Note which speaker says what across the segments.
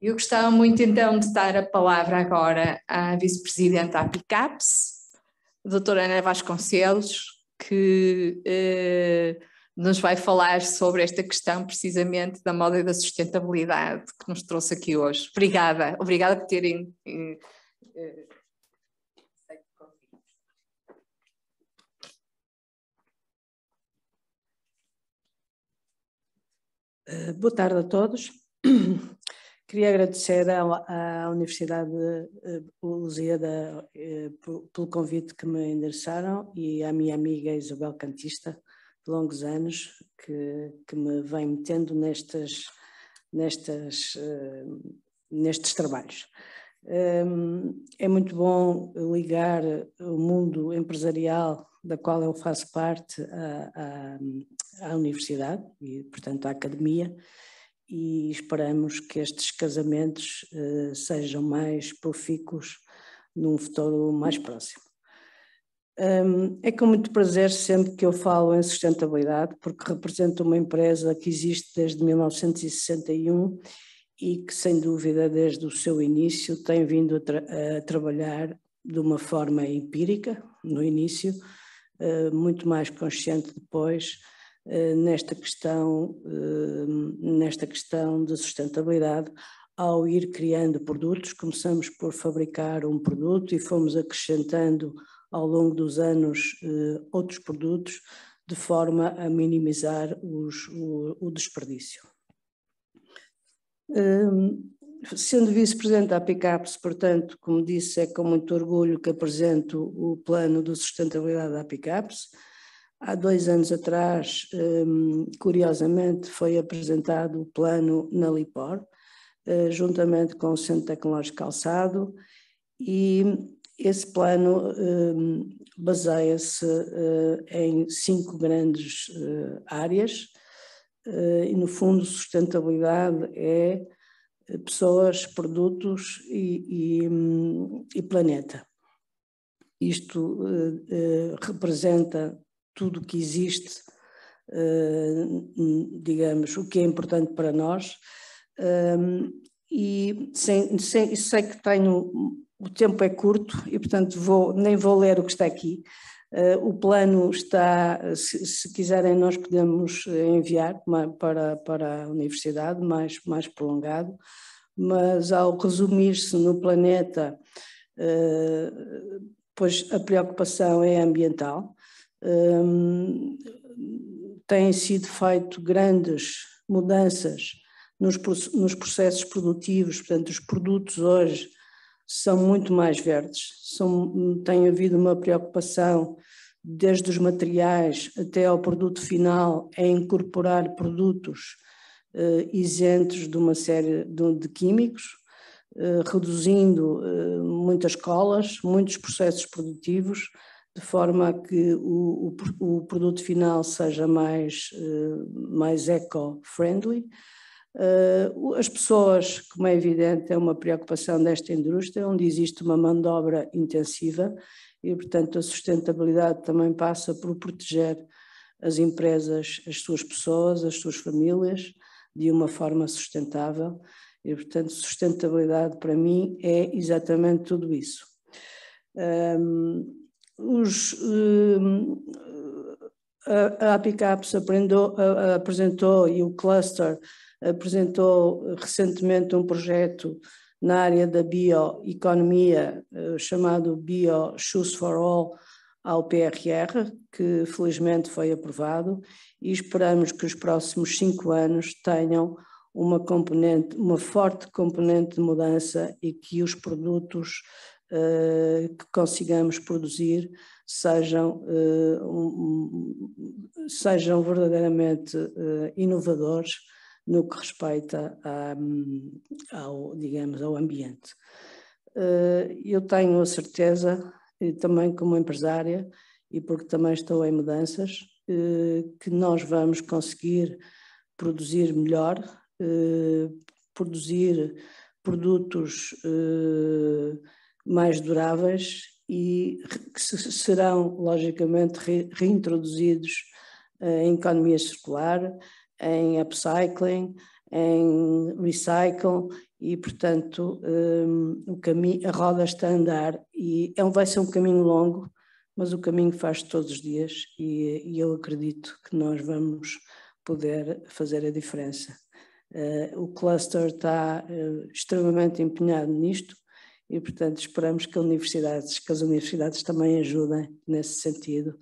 Speaker 1: Eu gostava muito então de dar a palavra agora à vice-presidente da PICAPS, doutora Ana Vasconcelos, que eh, nos vai falar sobre esta questão precisamente da moda e da sustentabilidade que nos trouxe aqui hoje. Obrigada, obrigada por terem. Eh, eh,
Speaker 2: eh Boa tarde a todos. Queria agradecer à, Universidade Universidade eh, Lusíada eh, pelo convite que me endereçaram e à minha amiga Isabel Cantista, de longos anos, que, que me vem metendo nestas, nestas, eh, nestes trabalhos. é muito bom ligar o mundo empresarial da qual eu faço parte à, à, à universidade e, portanto, à academia e esperamos que estes casamentos eh, sejam mais profícuos num futuro mais próximo. Um, é com muito prazer sempre que eu falo em sustentabilidade, porque represento uma empresa que existe desde 1961 e que, sem dúvida, desde o seu início tem vindo a, tra a trabalhar de uma forma empírica, no início, eh, muito mais consciente depois, eh, nesta questão, eh, nesta questão da sustentabilidade ao ir criando produtos. Começamos por fabricar um produto e fomos acrescentando ao longo dos anos eh, outros produtos de forma a minimizar os, o, o desperdício. sendo vice-presidente da PICAPS, portanto, como disse, é com muito orgulho que apresento o plano de sustentabilidade da PICAPS. Há dois anos atrás, hum, curiosamente, foi apresentado o plano na Lipor, eh, juntamente com o Centro Tecnológico Calçado, e esse plano hum, baseia-se eh, em cinco grandes eh, áreas, e no fundo, sustentabilidade é pessoas, produtos e, e, hum, e planeta. Isto representa tudo o que existe, eh, digamos, o que é importante para nós. Ehm, e sem, sem, sei que tenho, o tempo é curto e, portanto, vou, nem vou ler o que está aqui. Eh, o plano está, se, se quiserem, nós podemos enviar para, para a universidade, mais, mais prolongado, mas ao resumir-se no planeta, eh, pois a preocupação é ambiental, um, têm sido feito grandes mudanças nos, nos processos produtivos, portanto, os produtos hoje são muito mais verdes, são, tem havido uma preocupação desde os materiais até ao produto final em incorporar produtos uh, isentos de uma série de, de químicos, uh, reduzindo uh, muitas colas, muitos processos produtivos, de forma a que o, o, o produto final seja mais, eh, mais eco-friendly. Eh, as pessoas, como é evidente, é uma preocupação desta indústria, onde existe uma mão de obra intensiva e, portanto, a sustentabilidade também passa por proteger as empresas, as suas pessoas, as suas famílias, de uma forma sustentável. E, portanto, sustentabilidade para mim é exatamente tudo isso. Ehm, os, ehm, a, Apicaps apresentou e o cluster apresentou recentemente um projeto na área da bioeconomia eh, chamado Bio Shoes for All ao PRR, que felizmente foi aprovado e esperamos que os próximos cinco anos tenham uma componente, uma forte componente de mudança e que os produtos uh, que consigamos produzir sejam, uh, um, sejam verdadeiramente eh, inovadores no que respeita a, ao, digamos, ao ambiente. eu tenho a certeza, e também como empresária, e porque também estou em mudanças, que nós vamos conseguir produzir melhor, produzir produtos mais duráveis e que serão, logicamente, re reintroduzidos eh, em economia circular, em upcycling, em recycle e, portanto, um, ehm, o caminho, a roda está a andar e é um, vai ser um caminho longo, mas o caminho faz todos os dias e, e eu acredito que nós vamos poder fazer a diferença. Uh, o cluster está uh, extremamente empenhado nisto e, portanto, esperamos que, universidades, que as universidades também ajudem nesse sentido.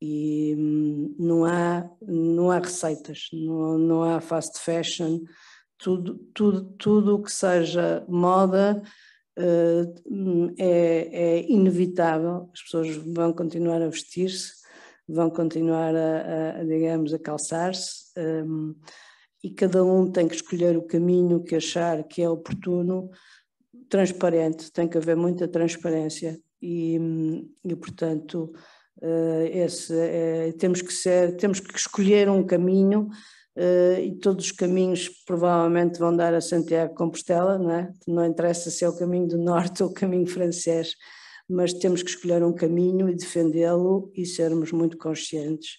Speaker 2: E hum, não há, não há receitas, não, não há fast fashion, tudo, tudo, tudo o que seja moda eh, hum, é, é, inevitável, as pessoas vão continuar a vestir-se, vão continuar a, a, a digamos, a calçar-se. Um, e cada um tem que escolher o caminho que achar que é oportuno, transparente, tem que haver muita transparência e, e portanto, eh, esse, é, temos, que ser, temos que escolher um caminho Uh, e todos os caminhos provavelmente vão dar a Santiago de Compostela, não, é? não interessa se é o caminho do norte ou o caminho francês, mas temos que escolher um caminho e defendê-lo e sermos muito conscientes.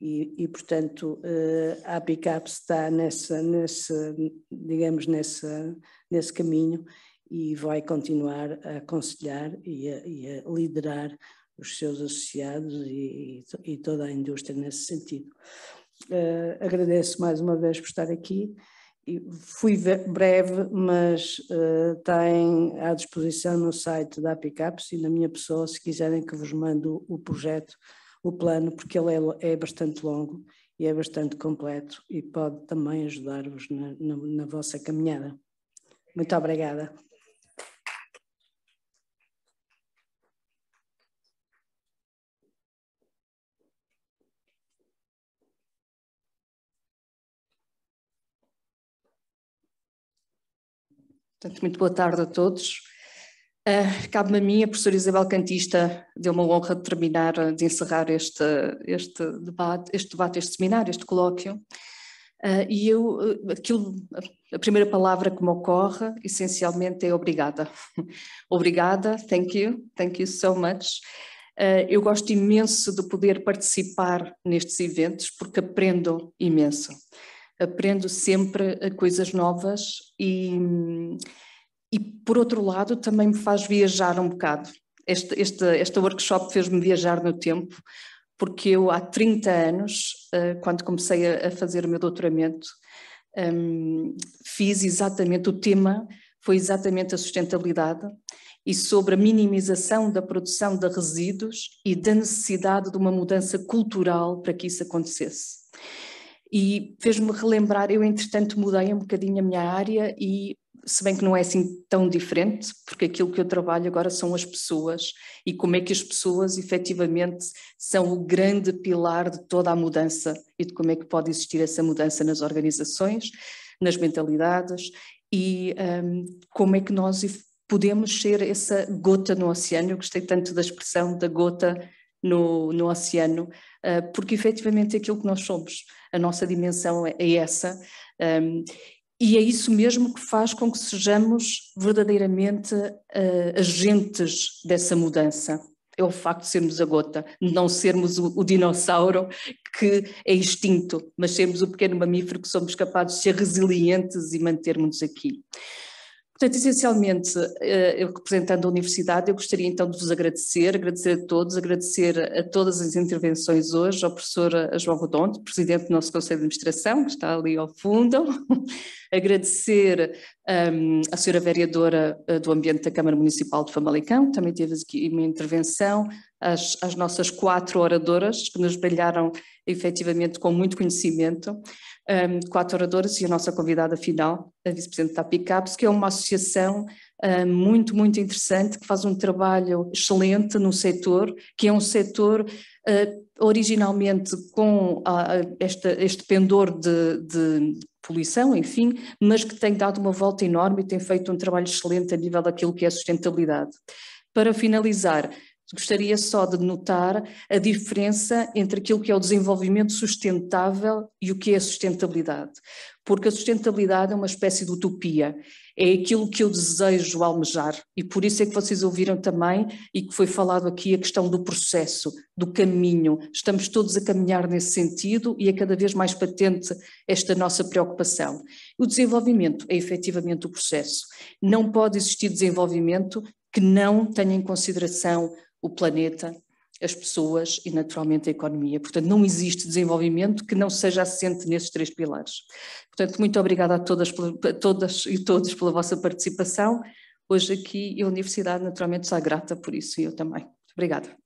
Speaker 2: E, e portanto, uh, a APICAP está nessa, nessa digamos, nessa, nesse caminho e vai continuar a aconselhar e a, e a liderar os seus associados e, e, toda a indústria nesse sentido. Uh, agradeço mais uma vez por estar aqui. Fui breve, mas uh, tem à disposição no site da Apicaps e na minha pessoa, se quiserem que vos mando o projeto, o plano, porque ele é, é bastante longo e é bastante completo e pode também ajudar-vos na, na, na vossa caminhada. Muito obrigada.
Speaker 1: Portanto, muito boa tarde a todos. Uh, Cabe-me a mim, a professora Isabel Cantista deu-me a honra de terminar, ah, de encerrar este, este, debate, este debate, este seminário, este colóquio. Uh, e eu, aquilo, a primeira palavra que me ocorre, essencialmente, é obrigada. obrigada, thank you, thank you so much. Uh, eu gosto imenso de poder participar nestes eventos, porque aprendo imenso aprendo sempre eh, coisas novas e, e por outro lado também me faz viajar um bocado. Este, este, este workshop fez-me viajar no tempo, porque eu há 30 anos, eh, quando comecei a fazer o meu doutoramento, ehm, fiz exatamente o tema, foi exatamente a sustentabilidade e sobre a minimização da produção de resíduos e da necessidade de uma mudança cultural para que isso acontecesse e fez-me relembrar, eu entretanto mudei um bocadinho a minha área e se bem que não é assim tão diferente, porque aquilo que eu trabalho agora são as pessoas e como é que as pessoas efetivamente são o grande pilar de toda a mudança e de como é que pode existir essa mudança nas organizações, nas mentalidades e um, como é que nós podemos ser essa gota no oceano. Eu gostei tanto da expressão da gota no, no oceano, uh, porque efetivamente é aquilo que nós somos, a nossa dimensão é, é essa. Um, ehm, e é isso mesmo que faz com que sejamos verdadeiramente uh, agentes dessa mudança. É o facto de sermos a gota, não sermos o, o, dinossauro que é extinto, mas sermos o pequeno mamífero que somos capazes de ser resilientes e mantermos-nos aqui. Portanto, essencialmente, eh, eu representando a Universidade, eu gostaria então de vos agradecer, agradecer a todos, agradecer a todas as intervenções hoje, ao professor eh, João Rodonte, presidente do nosso Conselho de Administração, que está ali ao fundo, agradecer um, ehm, à senhora vereadora eh, do Ambiente da Câmara Municipal de Famalicão, que também teve aqui uma intervenção, às, às nossas quatro oradoras, que nos brilharam efetivamente com muito conhecimento um, quatro oradores e a nossa convidada final, a vice-presidente da PICAPS, que é uma associação um, muito, muito interessante, que faz um trabalho excelente no setor, que é um setor uh, originalmente com a, esta, este pendor de, de poluição, enfim, mas que tem dado uma volta enorme e tem feito um trabalho excelente a nível daquilo que é a sustentabilidade. Para finalizar, Gostaria só de notar a diferença entre aquilo que é o desenvolvimento sustentável e o que é a sustentabilidade. Porque a sustentabilidade é uma espécie de utopia, é aquilo que eu desejo almejar. E por isso é que vocês ouviram também e que foi falado aqui a questão do processo, do caminho. Estamos todos a caminhar nesse sentido e é cada vez mais patente esta nossa preocupação. O desenvolvimento é efetivamente o processo. Não pode existir desenvolvimento que não tenha em consideração o planeta, as pessoas e, naturalmente, a economia. Portanto, não existe desenvolvimento que não seja assente nesses três pilares. Portanto, muito obrigada a todas, a todas e todos pela vossa participação. Hoje aqui e a Universidade, naturalmente, está grata por isso e eu também. Obrigada.